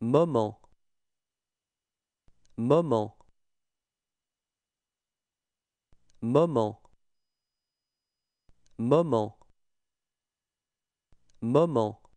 moment moment moment moment moment